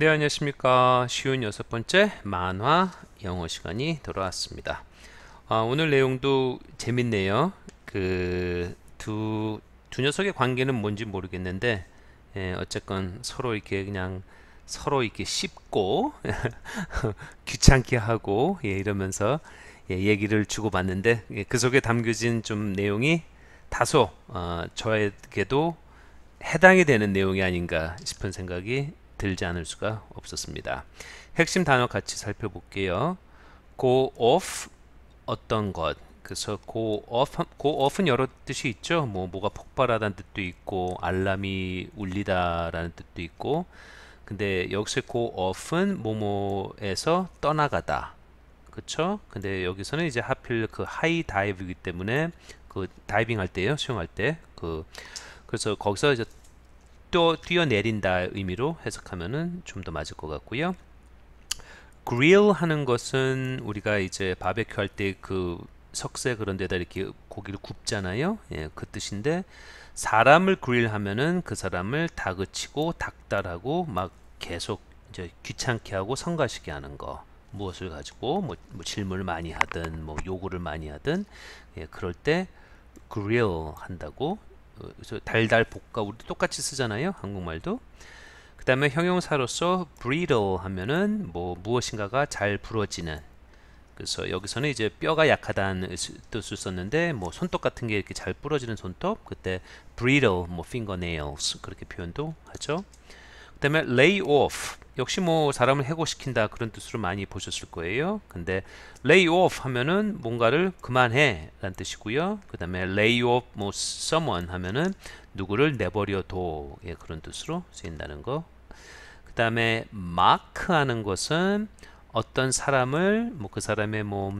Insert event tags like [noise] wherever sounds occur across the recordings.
네 안녕하십니까 쉬운 여섯 번째 만화 영어 시간이 돌아왔습니다 아, 오늘 내용도 재밌네요 그 두 두 녀석의 관계는 뭔지 모르겠는데 예, 어쨌건 서로 이렇게 그냥 서로 이렇게 씹고 [laughs] 귀찮게 하고 예, 이러면서 예, 얘기를 주고받는데 예, 그 속에 담겨진 좀 내용이 다소 어, 저에게도 해당이 되는 내용이 아닌가 싶은 생각이 들지 않을 수가 없었습니다. 핵심 단어 같이 살펴볼게요. go off 어떤 것 그래서 go off, go off은 여러 뜻이 있죠. 뭐 뭐가 폭발하다는 뜻도 있고 알람이 울리다라는 뜻도 있고 근데 여기 go off은 뭐뭐에서 떠나가다 그쵸? 근데 여기서는 이제 하필 그 하이 다이브이기 때문에 그 다이빙 할 때요 수영할 때 그 그래서 거기서 이제 또 뛰어내린다 의미로 해석하면은 좀 더 맞을 것 같고요. grill 하는 것은 우리가 이제 바베큐 할 때 그 석쇠 그런 데다 이렇게 고기를 굽잖아요. 예, 그 뜻인데 사람을 그릴 하면은 그 사람을 다그치고 닥달하고 막 계속 이제 귀찮게 하고 성가시게 하는 거 무엇을 가지고 뭐, 뭐 질문을 많이 하든 뭐 요구를 많이 하든 예, 그럴 때 그릴 한다고 어, 달달 볶아 우리 똑같이 쓰잖아요 한국말도 그 다음에 형용사로서 brittle 하면은 뭐 무엇인가가 잘 부러지는 그래서 여기서는 이제 뼈가 약하다는 뜻을 썼는데 뭐 손톱 같은 게 이렇게 잘 부러지는 손톱 그때 brittle 뭐 fingernails 그렇게 표현도 하죠 그 다음에 lay off 역시 뭐 사람을 해고시킨다 그런 뜻으로 많이 보셨을 거예요 근데 lay off 하면은 뭔가를 그만해 라는 뜻이고요 그 다음에 lay off 뭐 someone 하면은 누구를 내버려 둬 예, 그런 뜻으로 쓰인다는 거그 다음에 mark 하는 것은 어떤 사람을 뭐 그 사람의 뭐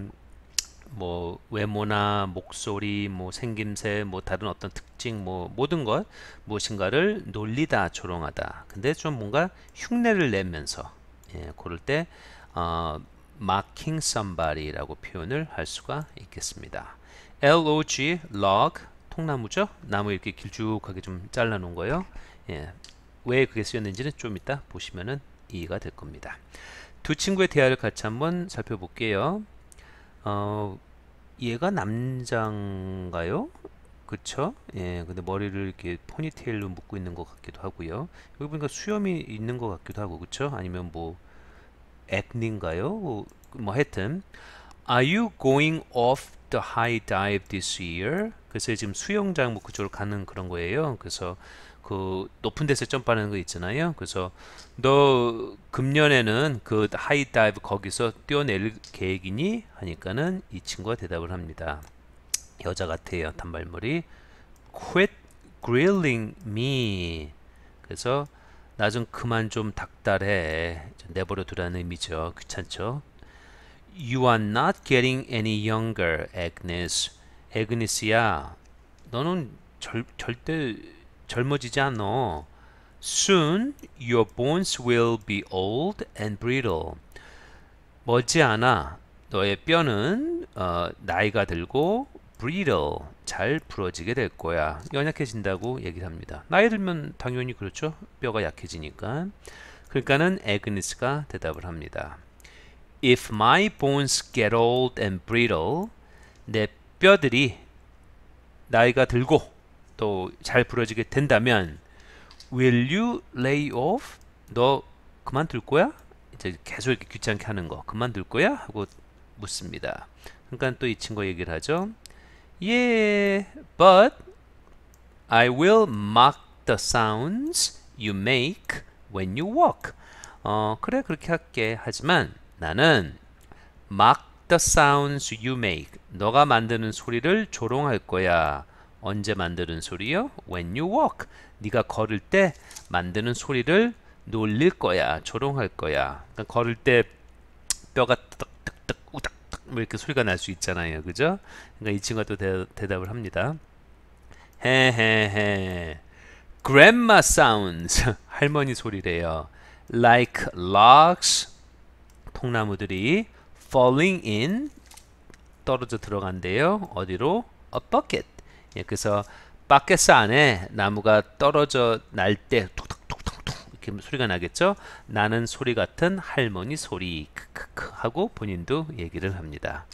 뭐 외모나 목소리, 뭐 생김새, 뭐 다른 어떤 특징, 뭐 모든 것 무엇인가를 놀리다, 조롱하다. 근데 좀 뭔가 흉내를 내면서 예, 고를 때 어, marking somebody라고 표현을 할 수가 있겠습니다. log, log 통나무죠? 나무 이렇게 길쭉하게 좀 잘라 놓은 거예요. 예. 왜 그게 쓰였는지는 좀 이따 보시면은 이해가 될 겁니다. 두 친구의 대화를 같이 한번 살펴볼게요. 어, 얘가 남장가요? 그쵸? 예, 근데 머리를 이렇게 포니테일로 묶고 있는 것 같기도 하고요. 여기 보니까 수염이 있는 것 같기도 하고, 그쵸? 아니면 뭐, 액닌가요? 뭐, 뭐 하여튼. Are you going off the high dive this year? 그래서 지금 수영장 뭐 그쪽으로 가는 그런 거예요. 그래서 그 높은 데서 점프하는 거 있잖아요. 그래서 너 금년에는 그 하이 다이브 거기서 뛰어낼 계획이니 하니까는 이 친구가 대답을 합니다. 여자 같아요. 단발머리. Quit grilling me. 그래서 나 좀 그만 좀 닥달해. 내버려 두라는 의미죠. 귀찮죠? You are not getting any younger, Agnes. 에그니스야, 너는 절, 절대 젊어지지 않어. Soon your bones will be old and brittle. 머지않아 너의 뼈는 어, 나이가 들고 brittle 잘 부러지게 될 거야. 연약해진다고 얘기합니다. 나이 들면 당연히 그렇죠. 뼈가 약해지니까. 그러니까는 에그니스가 대답을 합니다. If my bones get old and brittle, 내 뼈들이 나이가 들고 또잘 부러지게 된다면 Will you lay off? 너 그만둘 거야? 이제 계속 이렇게 귀찮게 하는 거 그만둘 거야? 하고 묻습니다. 그러니까 또이 친구 얘기를 하죠. Yeah, but I will mock the sounds you make when you walk. 어, 그래 그렇게 할게. 하지만 나는 mock the sounds you make. 너가 만드는 소리를 조롱할 거야. 언제 만드는 소리요? When you walk. 네가 걸을 때 만드는 소리를 놀릴 거야. 조롱할 거야. 그러니까 걸을 때 뼈가 뜨득뜨 우닥닥 뭐 이렇게 소리가 날 수 있잖아요. 그죠? 그러니까 이 친구가 또 대, 대답을 합니다. 헤헤헤. Grandma sounds. [laughs] 할머니 소리래요. Like logs. 통나무들이 falling in 떨어져 들어간대요. 어디로? A bucket. 예, 그래서 바켓스 안에 나무가 떨어져 날때 툭툭툭툭툭 이렇게 소리가 나겠죠. 나는 소리 같은 할머니 소리 크크크 하고 본인도 얘기를 합니다.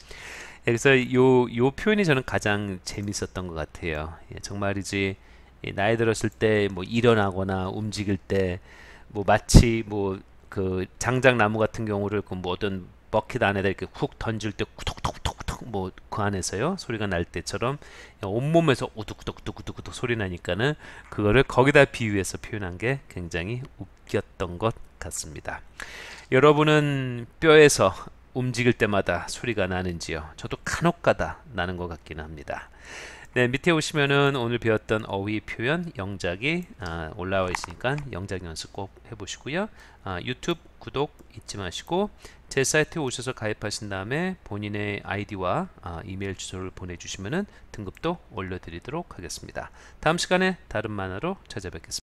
예, 그래서 요 요 표현이 저는 가장 재밌었던 것 같아요. 예, 정말이지 예, 나이 들었을 때 뭐 일어나거나 움직일 때 뭐 마치 뭐 그 장작나무 같은 경우를 그뭐 어떤 버킷 안에다 이렇게 훅 던질 때 쿡툭툭 뭐그 안에서요 소리가 날 때처럼 온몸에서 우뚝우뚝우뚝우뚝 소리 나니까는 그거를 거기다 비유해서 표현한 게 굉장히 웃겼던 것 같습니다 여러분은 뼈에서 움직일 때마다 소리가 나는지요 저도 간혹가다 나는 것 같기는 합니다 네, 밑에 오시면은 오늘 배웠던 어휘 표현 영작이 아, 올라와 있으니까 영작 연습 꼭 해보시고요. 아, 유튜브 구독 잊지 마시고 제 사이트에 오셔서 가입하신 다음에 본인의 아이디와 아, 이메일 주소를 보내주시면은 등급도 올려드리도록 하겠습니다. 다음 시간에 다른 만화로 찾아뵙겠습니다.